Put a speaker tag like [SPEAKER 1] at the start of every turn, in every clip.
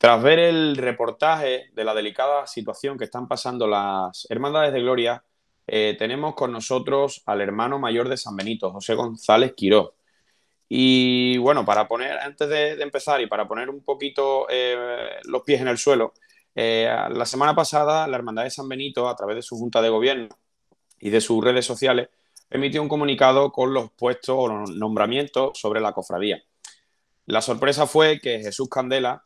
[SPEAKER 1] Tras ver el reportaje de la delicada situación que están pasando las Hermandades de Gloria, eh, tenemos con nosotros al hermano mayor de San Benito, José González Quiró. Y bueno, para poner, antes de, empezar y para poner un poquito eh, los pies en el suelo, eh, la semana pasada la Hermandad de San Benito, a través de su Junta de Gobierno y de sus redes sociales, emitió un comunicado con los puestos o nombramientos sobre la cofradía. La sorpresa fue que Jesús Candela,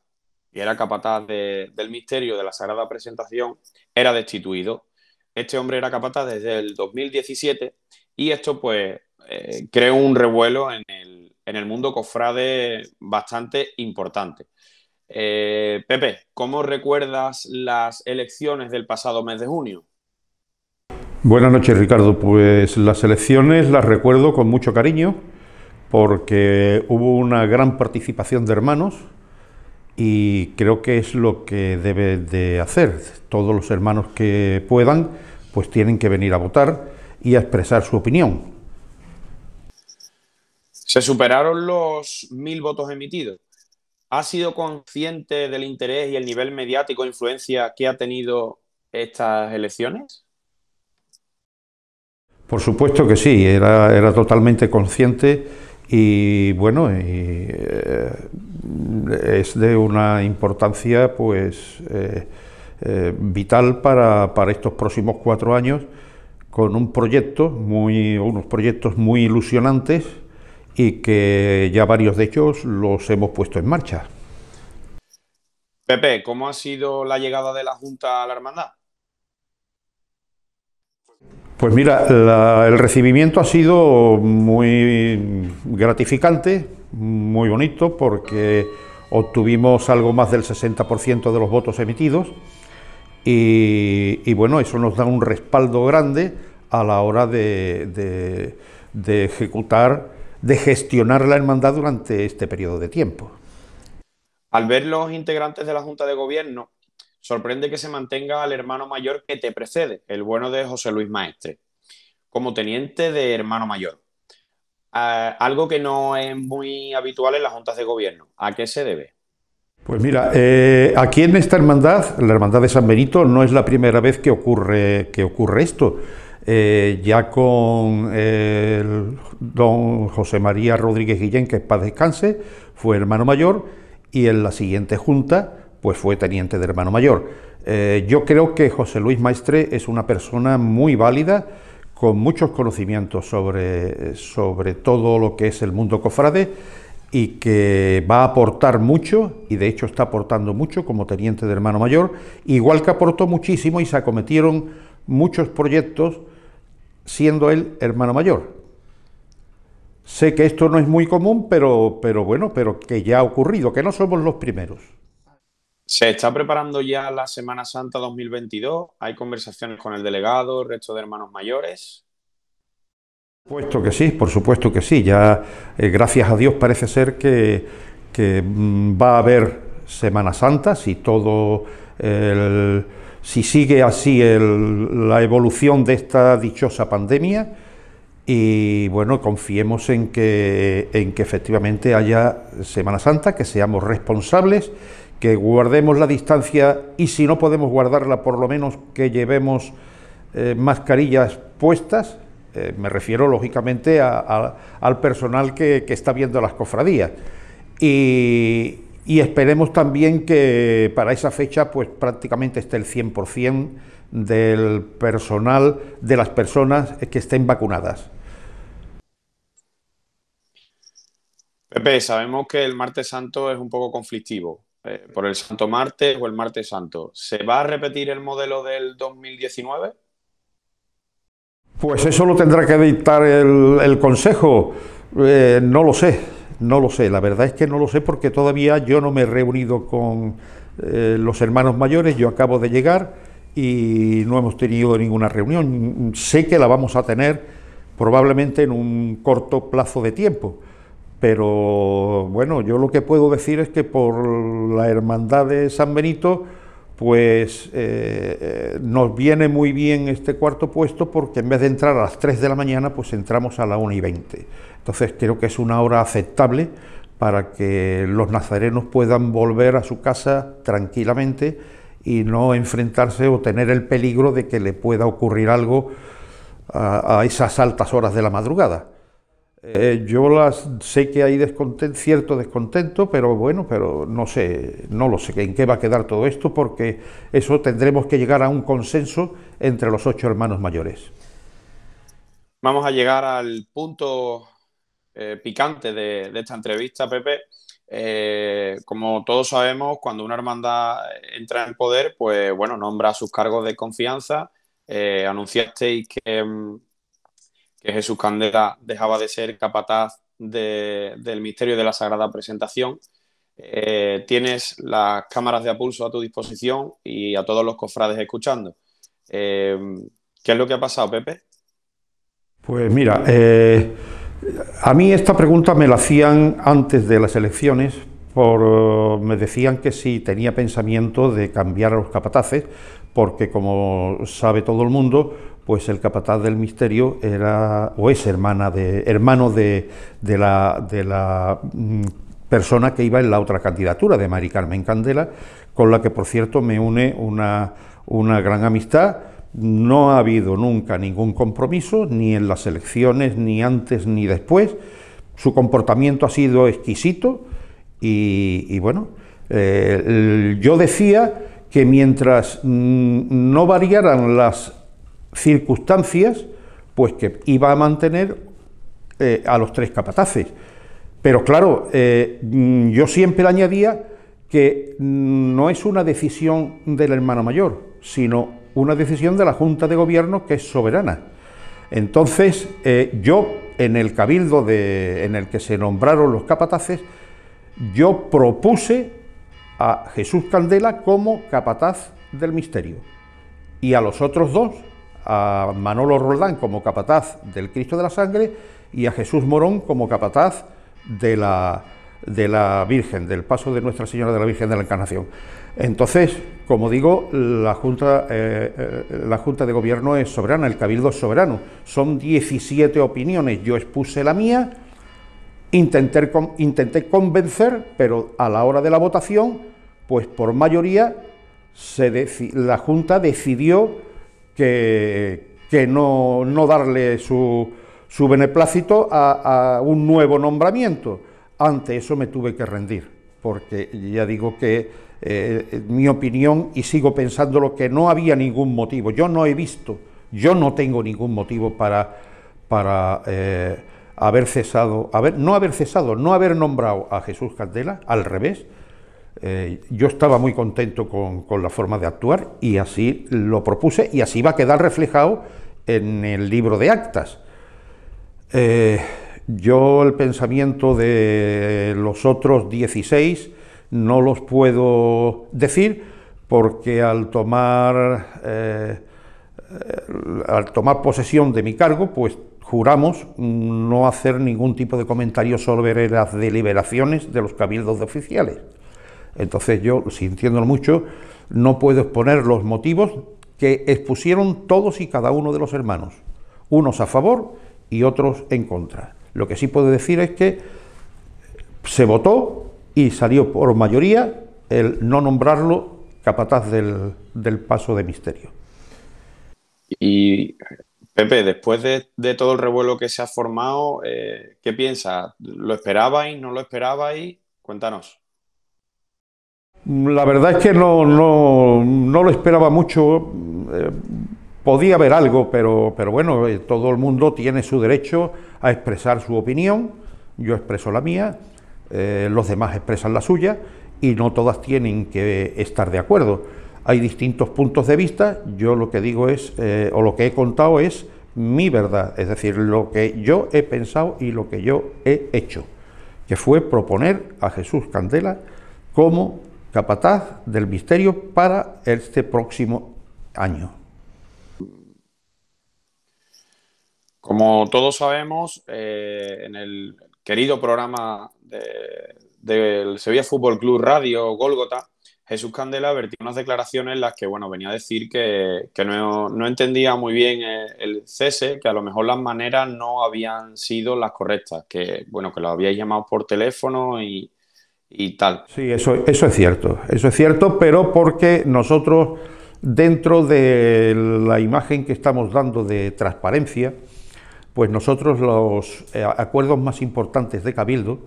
[SPEAKER 1] y era capataz del misterio de la Sagrada Presentación, era destituido. Este hombre era capataz desde el 2017 y esto pues eh, creó un revuelo en el, mundo cofrade bastante importante. Eh, Pepe, ¿cómo recuerdas las elecciones del pasado mes de junio?
[SPEAKER 2] Buenas noches Ricardo, pues las elecciones las recuerdo con mucho cariño porque hubo una gran participación de hermanos, y creo que es lo que debe de hacer. Todos los hermanos que puedan, pues tienen que venir a votar y a expresar su opinión.
[SPEAKER 1] Se superaron los mil votos emitidos. ¿Ha sido consciente del interés y el nivel mediático de influencia que ha tenido estas elecciones?
[SPEAKER 2] Por supuesto que sí, era, era totalmente consciente y bueno, eh, eh, es de una importancia pues eh, vital para, para estos próximos cuatro años con un proyecto, muy, unos proyectos muy ilusionantes y que ya varios de ellos los hemos puesto en marcha.
[SPEAKER 1] Pepe, ¿cómo ha sido la llegada de la Junta a la Hermandad?
[SPEAKER 2] Pues mira, el recibimiento ha sido muy gratificante, muy bonito, porque obtuvimos algo más del 60% de los votos emitidos y, bueno, eso nos da un respaldo grande a la hora de, de ejecutar, de gestionar la hermandad durante este periodo de tiempo.
[SPEAKER 1] Al ver los integrantes de la Junta de Gobierno sorprende que se mantenga al hermano mayor que te precede, el bueno de José Luis Maestre, como teniente de hermano mayor. algo que no es muy habitual en las juntas de gobierno. ¿A qué se debe?
[SPEAKER 2] Pues mira, eh, aquí en esta hermandad, la hermandad de San Benito, no es la primera vez que ocurre, que ocurre esto. Eh, ya con eh, el don José María Rodríguez Guillén, que es paz descanse, fue hermano mayor, y en la siguiente junta, pues fue teniente de hermano mayor. Eh, yo creo que José Luis Maestre es una persona muy válida, con muchos conocimientos sobre, sobre todo lo que es el mundo cofrade y que va a aportar mucho, y de hecho está aportando mucho como teniente de hermano mayor, igual que aportó muchísimo y se acometieron muchos proyectos siendo él hermano mayor. Sé que esto no es muy común, pero, pero bueno, pero que ya ha ocurrido, que no somos los primeros.
[SPEAKER 1] Se está preparando ya la Semana Santa 2022. Hay conversaciones con el delegado, el resto de hermanos mayores.
[SPEAKER 2] Por supuesto que sí, por supuesto que sí. Ya, eh, gracias a Dios, parece ser que, mm, va a haber Semana Santa si todo si sigue así la evolución de esta dichosa pandemia. Y bueno, confiemos en que, en que efectivamente haya Semana Santa, que seamos responsables que guardemos la distancia y si no podemos guardarla, por lo menos que llevemos eh, mascarillas puestas. Eh, me refiero, lógicamente, al personal que, está viendo las cofradías. Y, esperemos también que para esa fecha, pues prácticamente esté el 100% del personal, de las personas que estén vacunadas.
[SPEAKER 1] Pepe, sabemos que el martes santo es un poco conflictivo. Eh, por el Santo Martes o el Martes Santo, ¿se va a repetir el modelo del 2019?
[SPEAKER 2] Pues eso lo tendrá que dictar el, Consejo. Eh, no lo sé, no lo sé. La verdad es que no lo sé porque todavía yo no me he reunido con eh, los hermanos mayores. Yo acabo de llegar y no hemos tenido ninguna reunión. Sé que la vamos a tener probablemente en un corto plazo de tiempo. Pero bueno, yo lo que puedo decir es que por la hermandad de San Benito, pues eh, eh, nos viene muy bien este cuarto puesto porque en vez de entrar a las 3 de la mañana, pues entramos a la 1 y 20. Entonces creo que es una hora aceptable para que los nazarenos puedan volver a su casa tranquilamente y no enfrentarse o tener el peligro de que le pueda ocurrir algo a esas altas horas de la madrugada. Eh, yo las, sé que hay cierto descontento, pero bueno, pero no sé, no lo sé en qué va a quedar todo esto, porque eso tendremos que llegar a un consenso entre los ocho hermanos mayores.
[SPEAKER 1] Vamos a llegar al punto eh, picante de, esta entrevista, Pepe. Eh, como todos sabemos, cuando una hermandad entra en el poder, pues bueno, nombra sus cargos de confianza. anunciasteis que mm, que Jesús Candela dejaba de ser capataz del misterio de la Sagrada Presentación. Eh, tienes las cámaras de apulso a tu disposición y a todos los cofrades escuchando. Eh, ¿Qué es lo que ha pasado, Pepe?
[SPEAKER 2] Pues mira, eh, a mí esta pregunta me la hacían antes de las elecciones. Por, me decían que si tenía pensamiento de cambiar a los capataces, porque como sabe todo el mundo, pues el capataz del misterio era o es hermana de hermano de, la, de la mm, persona que iba en la otra candidatura de Mari Carmen Candela, con la que por cierto me une una, una gran amistad. No ha habido nunca ningún compromiso, ni en las elecciones, ni antes ni después. Su comportamiento ha sido exquisito y, bueno, eh, yo decía que mientras mm, no variaran las circunstancias, pues que iba a mantener eh, a los tres capataces. Pero claro, eh, mm, yo siempre añadía que no es una decisión del hermano mayor, sino una decisión de la Junta de Gobierno que es soberana. Entonces, eh, yo en el cabildo de, en el que se nombraron los capataces, yo propuse a Jesús Candela como capataz del misterio y a los otros dos a Manolo Roldán como capataz del Cristo de la Sangre y a Jesús Morón como capataz de la, de la Virgen, del paso de Nuestra Señora de la Virgen de la Encarnación. Entonces, como digo, la Junta, eh, eh, la junta de Gobierno es soberana, el Cabildo es soberano. Son 17 opiniones, yo expuse la mía, intenté, convencer, pero a la hora de la votación, pues por mayoría la Junta decidió que, que no, darle su, su beneplácito a, un nuevo nombramiento. Ante eso me tuve que rendir, porque ya digo que eh, mi opinión, y sigo pensando lo que no había ningún motivo, yo no he visto, yo no tengo ningún motivo para, para eh, haber cesado, no haber cesado, no haber nombrado a Jesús Candela, al revés, eh, yo estaba muy contento con, la forma de actuar y así lo propuse y así va a quedar reflejado en el libro de actas. Eh, yo el pensamiento de los otros 16 no los puedo decir porque al tomar, eh, al tomar posesión de mi cargo, pues juramos no hacer ningún tipo de comentario sobre las deliberaciones de los cabildos de oficiales. Entonces yo, sintiéndolo mucho, no puedo exponer los motivos que expusieron todos y cada uno de los hermanos, unos a favor y otros en contra. Lo que sí puedo decir es que se votó y salió por mayoría el no nombrarlo capataz del, paso de misterio.
[SPEAKER 1] Y Pepe, después de, todo el revuelo que se ha formado, eh, ¿qué piensa? ¿Lo esperabais? ¿No lo esperabais? Cuéntanos.
[SPEAKER 2] La verdad es que no, lo esperaba mucho. Eh, podía haber algo, pero, pero bueno, eh, todo el mundo tiene su derecho a expresar su opinión. Yo expreso la mía, eh, los demás expresan la suya y no todas tienen que estar de acuerdo. Hay distintos puntos de vista. Yo lo que digo es, o lo que he contado es mi verdad, es decir, lo que yo he pensado y lo que yo he hecho, que fue proponer a Jesús Candela como capataz del misterio para este próximo año.
[SPEAKER 1] Como todos sabemos, eh, en el querido programa de, del Sevilla Fútbol Club Radio Gólgota, Jesús Candela vertió unas declaraciones en las que, bueno, venía a decir que, no, entendía muy bien eh, el, cese, que a lo mejor las maneras no habían sido las correctas, que, bueno, que lo había llamado por teléfono y, y tal. Sí, eso, eso es
[SPEAKER 2] cierto, eso es cierto, pero porque nosotros dentro de la imagen que estamos dando de transparencia, pues nosotros los eh, acuerdos más importantes de Cabildo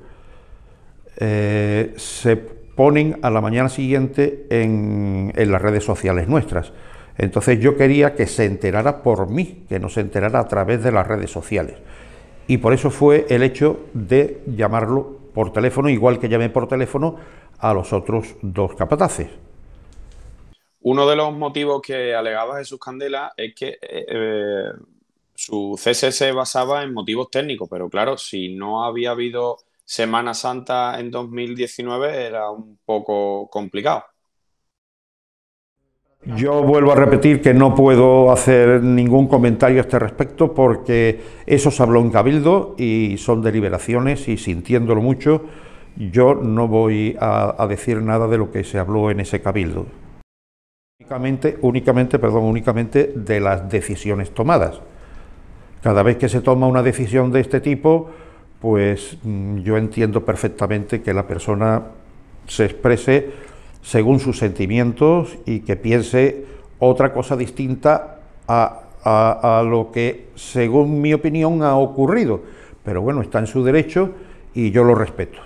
[SPEAKER 2] eh, se ponen a la mañana siguiente en, en las redes sociales nuestras. Entonces yo quería que se enterara por mí, que no se enterara a través de las redes sociales. Y por eso fue el hecho de llamarlo por teléfono, igual que llamé por teléfono a los otros dos capataces.
[SPEAKER 1] Uno de los motivos que alegaba Jesús Candela es que eh, eh, su cese se basaba en motivos técnicos, pero claro, si no había habido Semana Santa en 2019 era un poco complicado.
[SPEAKER 2] Yo vuelvo a repetir que no puedo hacer ningún comentario a este respecto porque eso se habló en Cabildo y son deliberaciones y sintiéndolo mucho, yo no voy a, decir nada de lo que se habló en ese Cabildo. Únicamente, perdón, únicamente de las decisiones tomadas. Cada vez que se toma una decisión de este tipo, pues mm, yo entiendo perfectamente que la persona se exprese según sus sentimientos y que piense otra cosa distinta a, lo que, según mi opinión, ha ocurrido. Pero bueno, está en su derecho y yo lo respeto.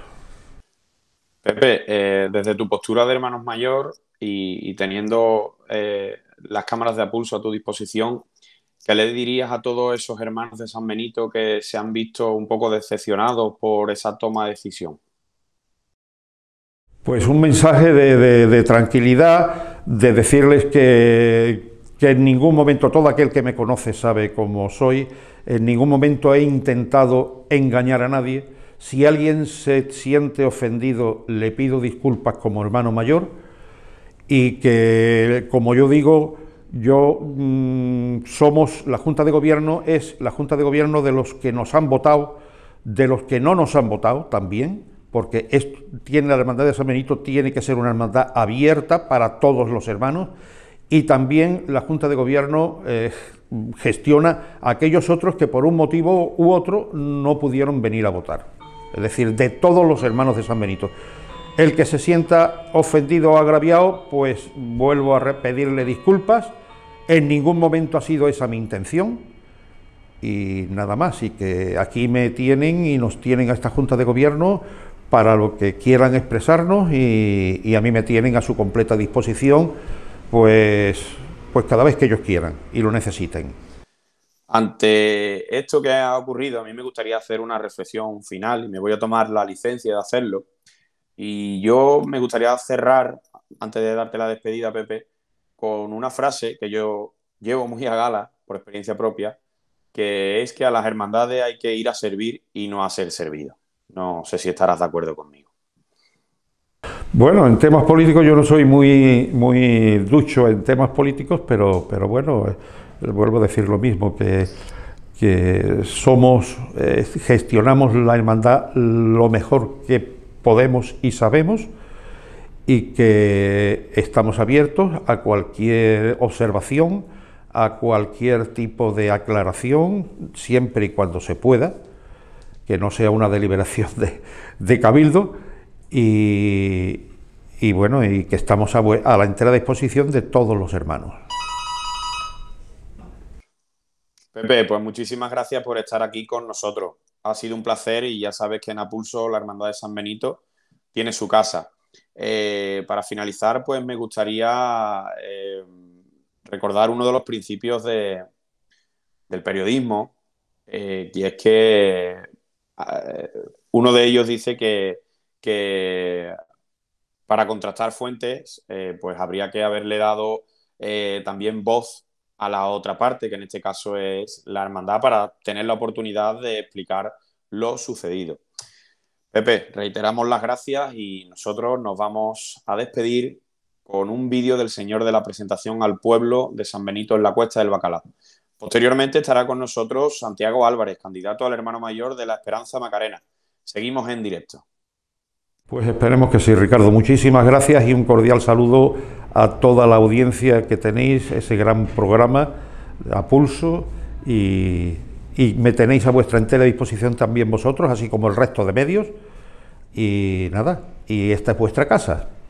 [SPEAKER 1] Pepe, eh, desde tu postura de hermanos mayor y, teniendo eh, las cámaras de apulso a tu disposición, ¿qué le dirías a todos esos hermanos de San Benito que se han visto un poco decepcionados por esa toma de decisión?
[SPEAKER 2] Pues un mensaje de, tranquilidad, de decirles que, en ningún momento, todo aquel que me conoce sabe cómo soy, en ningún momento he intentado engañar a nadie. Si alguien se siente ofendido, le pido disculpas como hermano mayor y que, como yo digo, yo mm, somos la Junta de Gobierno es la Junta de Gobierno de los que nos han votado, de los que no nos han votado también porque tiene la hermandad de San Benito tiene que ser una hermandad abierta para todos los hermanos y también la Junta de Gobierno eh, gestiona a aquellos otros que por un motivo u otro no pudieron venir a votar, es decir, de todos los hermanos de San Benito. El que se sienta ofendido o agraviado, pues vuelvo a pedirle disculpas, en ningún momento ha sido esa mi intención, y nada más. Y que aquí me tienen y nos tienen a esta Junta de Gobierno para lo que quieran expresarnos y, a mí me tienen a su completa disposición, pues, pues cada vez que ellos quieran y lo necesiten.
[SPEAKER 1] Ante esto que ha ocurrido, a mí me gustaría hacer una reflexión final y me voy a tomar la licencia de hacerlo. Y yo me gustaría cerrar, antes de darte la despedida, Pepe, con una frase que yo llevo muy a gala por experiencia propia, que es que a las hermandades hay que ir a servir y no a ser servido. No sé si estarás de acuerdo conmigo.
[SPEAKER 2] Bueno, en temas políticos yo no soy muy, muy ducho en temas políticos, pero, pero bueno, eh, vuelvo a decir lo mismo, que, que somos, eh, gestionamos la hermandad lo mejor que podemos y sabemos y que estamos abiertos a cualquier observación, a cualquier tipo de aclaración, siempre y cuando se pueda que no sea una deliberación de, cabildo y, bueno, y que estamos a, la entera disposición de todos los hermanos.
[SPEAKER 1] Pepe, pues muchísimas gracias por estar aquí con nosotros. Ha sido un placer y ya sabes que en Apulso la Hermandad de San Benito tiene su casa. Eh, para finalizar, pues me gustaría eh, recordar uno de los principios del periodismo, eh, y es que eh, uno de ellos dice que, para contrastar fuentes, eh, pues habría que haberle dado eh, también voz a la otra parte, que en este caso es la hermandad, para tener la oportunidad de explicar lo sucedido. Pepe, reiteramos las gracias y nosotros nos vamos a despedir con un vídeo del Señor de la Presentación al Pueblo de San Benito en la Cuesta del Bacalao. Posteriormente estará con nosotros Santiago Álvarez, candidato al hermano mayor de la Esperanza Macarena. Seguimos en directo.
[SPEAKER 2] Pues esperemos que sí, Ricardo. Muchísimas gracias y un cordial saludo a toda la audiencia que tenéis, ese gran programa a pulso y, me tenéis a vuestra entera disposición también vosotros, así como el resto de medios. Y nada, y esta es vuestra casa.